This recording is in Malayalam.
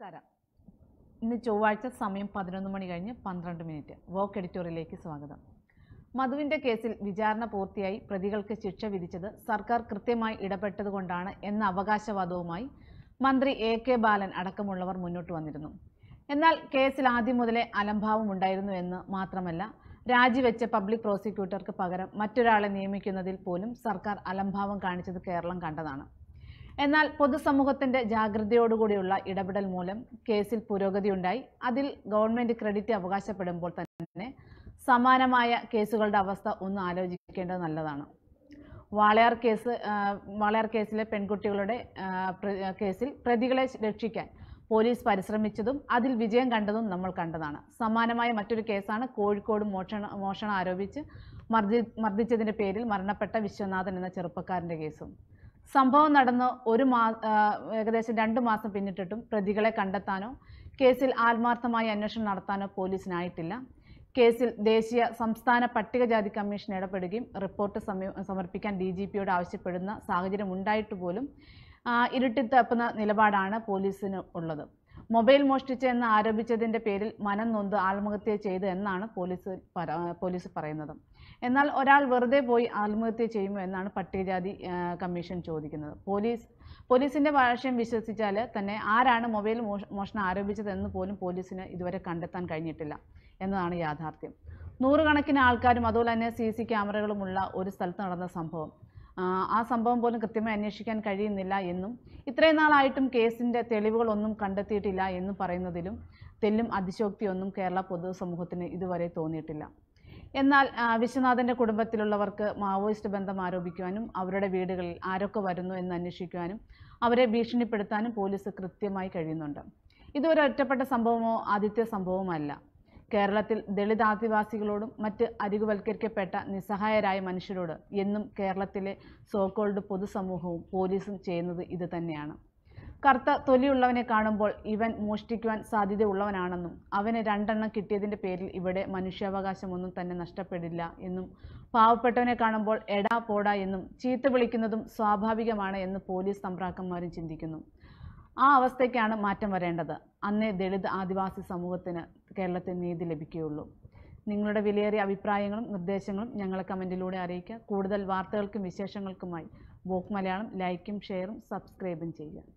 നമസ്കാരം ഇന്ന് ചൊവ്വാഴ്ച സമയം പതിനൊന്ന് മണി കഴിഞ്ഞ് പന്ത്രണ്ട് മിനിറ്റ് വോക്ക് എഡിറ്റോറിയലേക്ക് സ്വാഗതം മധുവിന്റെ കേസിൽ വിചാരണ പൂർത്തിയായി പ്രതികൾക്ക് ശിക്ഷ വിധിച്ചത് സർക്കാർ കൃത്യമായി ഇടപെട്ടതുകൊണ്ടാണ് എന്ന അവകാശവാദവുമായി മന്ത്രി എ കെ ബാലൻ അടക്കമുള്ളവർ മുന്നോട്ട് വന്നിരുന്നു എന്നാൽ കേസിൽ ആദ്യം മുതലേ ഉണ്ടായിരുന്നു എന്ന് മാത്രമല്ല രാജിവെച്ച പബ്ലിക് പ്രോസിക്യൂട്ടർക്ക് പകരം മറ്റൊരാളെ നിയമിക്കുന്നതിൽ പോലും സർക്കാർ അലംഭാവം കാണിച്ചത് കേരളം കണ്ടതാണ് എന്നാൽ പൊതുസമൂഹത്തിന്റെ ജാഗ്രതയോടുകൂടിയുള്ള ഇടപെടൽ മൂലം കേസിൽ പുരോഗതിയുണ്ടായി അതിൽ ഗവൺമെന്റ് ക്രെഡിറ്റ് അവകാശപ്പെടുമ്പോൾ തന്നെ സമാനമായ കേസുകളുടെ അവസ്ഥ ഒന്ന് ആലോചിക്കേണ്ടത് നല്ലതാണ് വാളയാർ കേസ് വാളയാർ കേസിലെ പെൺകുട്ടികളുടെ കേസിൽ പ്രതികളെ രക്ഷിക്കാൻ പോലീസ് പരിശ്രമിച്ചതും അതിൽ വിജയം കണ്ടതും നമ്മൾ കണ്ടതാണ് സമാനമായ മറ്റൊരു കേസാണ് കോഴിക്കോട് മോഷണ മോഷണം ആരോപിച്ച് മർദ്ദി മർദ്ദിച്ചതിൻ്റെ പേരിൽ മരണപ്പെട്ട വിശ്വനാഥൻ എന്ന ചെറുപ്പക്കാരൻ്റെ കേസും സംഭവം നടന്ന് ഒരു മാ ഏകദേശം രണ്ട് മാസം പിന്നിട്ടിട്ടും പ്രതികളെ കണ്ടെത്താനോ കേസിൽ ആത്മാർത്ഥമായ അന്വേഷണം നടത്താനോ പോലീസിനായിട്ടില്ല കേസിൽ ദേശീയ സംസ്ഥാന പട്ടികജാതി കമ്മീഷൻ ഇടപെടുകയും റിപ്പോർട്ട് സമർപ്പിക്കാൻ ഡി ജി പിയോട് ആവശ്യപ്പെടുന്ന സാഹചര്യം ഉണ്ടായിട്ട് പോലും ഇരുട്ടിത്തപ്പുന്ന നിലപാടാണ് പോലീസിന് ഉള്ളത് മൊബൈൽ മോഷ്ടിച്ച് എന്ന് ആരോപിച്ചതിൻ്റെ പേരിൽ മനം നൊന്ത് ആത്മഹത്യ ചെയ്തു എന്നാണ് പോലീസ് പോലീസ് പറയുന്നത് എന്നാൽ ഒരാൾ വെറുതെ പോയി ആത്മഹത്യ ചെയ്യുമോ എന്നാണ് പട്ടികജാതി കമ്മീഷൻ ചോദിക്കുന്നത് പോലീസ് പോലീസിൻ്റെ ഭാഷ്യം വിശ്വസിച്ചാൽ തന്നെ ആരാണ് മൊബൈൽ മോഷണം ആരോപിച്ചതെന്ന് പോലും പോലീസിന് ഇതുവരെ കണ്ടെത്താൻ കഴിഞ്ഞിട്ടില്ല എന്നതാണ് യാഥാർത്ഥ്യം നൂറുകണക്കിന് ആൾക്കാരും അതുപോലെ തന്നെ സി സി ക്യാമറകളുമുള്ള ഒരു സ്ഥലത്ത് നടന്ന സംഭവം ആ സംഭവം പോലും കൃത്യമായി അന്വേഷിക്കാൻ കഴിയുന്നില്ല എന്നും ഇത്രയും നാളായിട്ടും കേസിൻ്റെ തെളിവുകളൊന്നും കണ്ടെത്തിയിട്ടില്ല എന്നും പറയുന്നതിലും തെല്ലും അതിശോക്തിയൊന്നും കേരള പൊതുസമൂഹത്തിന് ഇതുവരെ തോന്നിയിട്ടില്ല എന്നാൽ വിശ്വനാഥൻ്റെ കുടുംബത്തിലുള്ളവർക്ക് മാവോയിസ്റ്റ് ബന്ധം ആരോപിക്കുവാനും അവരുടെ വീടുകളിൽ ആരൊക്കെ വരുന്നു എന്ന് അന്വേഷിക്കുവാനും അവരെ ഭീഷണിപ്പെടുത്താനും പോലീസ് കൃത്യമായി കഴിയുന്നുണ്ട് ഇതൊരു ഒറ്റപ്പെട്ട സംഭവമോ ആദ്യത്തെ സംഭവമല്ല കേരളത്തിൽ ദളിത് ആദിവാസികളോടും മറ്റ് അരികുവൽക്കരിക്കപ്പെട്ട നിസ്സഹായരായ മനുഷ്യരോട് എന്നും കേരളത്തിലെ സോക്കോൾഡ് പൊതുസമൂഹവും പോലീസും ചെയ്യുന്നത് ഇത് തന്നെയാണ് കറുത്ത തൊലിയുള്ളവനെ കാണുമ്പോൾ ഇവൻ മോഷ്ടിക്കുവാൻ സാധ്യതയുള്ളവനാണെന്നും അവന് രണ്ടെണ്ണം കിട്ടിയതിൻ്റെ പേരിൽ ഇവിടെ മനുഷ്യാവകാശമൊന്നും തന്നെ നഷ്ടപ്പെടില്ല എന്നും പാവപ്പെട്ടവനെ കാണുമ്പോൾ എടാ പോടാ എന്നും ചീത്ത വിളിക്കുന്നതും സ്വാഭാവികമാണ് എന്ന് പോലീസ് തമ്പ്രാക്കന്മാരും ചിന്തിക്കുന്നു ആ അവസ്ഥയ്ക്കാണ് മാറ്റം വരേണ്ടത് അന്നേ ദളിത് ആദിവാസി സമൂഹത്തിന് കേരളത്തിൽ നീതി ലഭിക്കുകയുള്ളൂ നിങ്ങളുടെ വിലയേറിയ അഭിപ്രായങ്ങളും നിർദ്ദേശങ്ങളും ഞങ്ങളെ കമൻറ്റിലൂടെ അറിയിക്കുക കൂടുതൽ വാർത്തകൾക്കും വിശേഷങ്ങൾക്കുമായി വോക്ക് മലയാളം ലൈക്കും ഷെയറും സബ്സ്ക്രൈബും ചെയ്യുക